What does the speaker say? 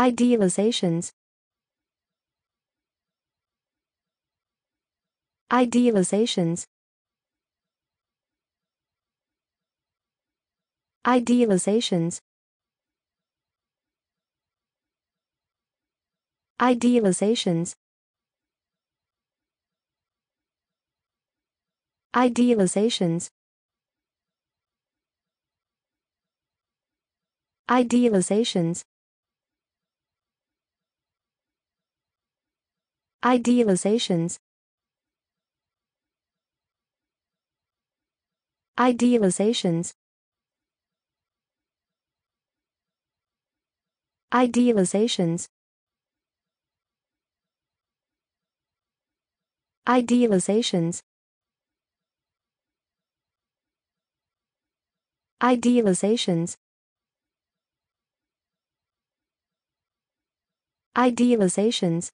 Idealizations Idealizations Idealizations Idealizations Idealizations Idealizations Idealizations Idealizations Idealizations Idealizations Idealizations Idealizations